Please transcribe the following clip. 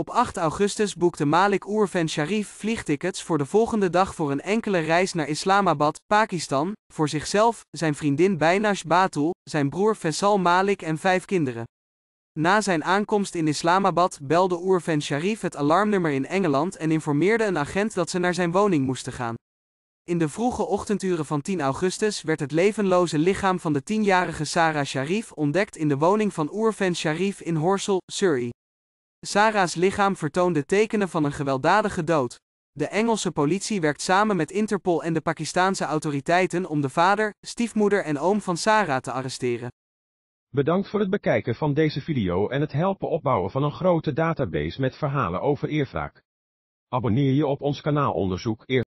Op 8 augustus boekte Malik Oerfen Sharif vliegtickets voor de volgende dag voor een enkele reis naar Islamabad, Pakistan, voor zichzelf, zijn vriendin Bijnash Batul, zijn broer Faisal Malik en vijf kinderen. Na zijn aankomst in Islamabad belde Oerfen Sharif het alarmnummer in Engeland en informeerde een agent dat ze naar zijn woning moesten gaan. In de vroege ochtenduren van 10 augustus werd het levenloze lichaam van de tienjarige Sarah Sharif ontdekt in de woning van Oerfen Sharif in Horsel, Surrey. Sarah's lichaam vertoonde tekenen van een gewelddadige dood. De Engelse politie werkt samen met Interpol en de Pakistaanse autoriteiten om de vader, stiefmoeder en oom van Sarah te arresteren. Bedankt voor het bekijken van deze video en het helpen opbouwen van een grote database met verhalen over eervraak. Abonneer je op ons kanaal Onderzoek Eer